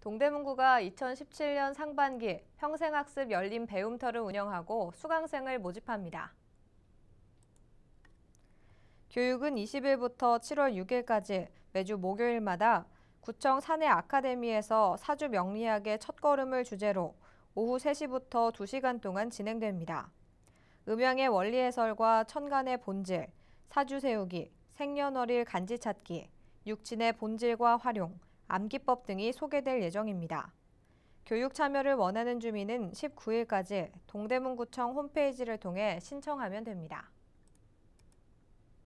동대문구가 2017년 상반기 평생학습 열린 배움터를 운영하고 수강생을 모집합니다. 교육은 20일부터 7월 6일까지 매주 목요일마다 구청 사내 아카데미에서 사주 명리학의 첫걸음을 주제로 오후 3시부터 2시간 동안 진행됩니다. 음양의 원리 해설과 천간의 본질, 사주 세우기, 생년월일 간지 찾기, 육친의 본질과 활용, 암기법 등이 소개될 예정입니다. 교육 참여를 원하는 주민은 19일까지 동대문구청 홈페이지를 통해 신청하면 됩니다.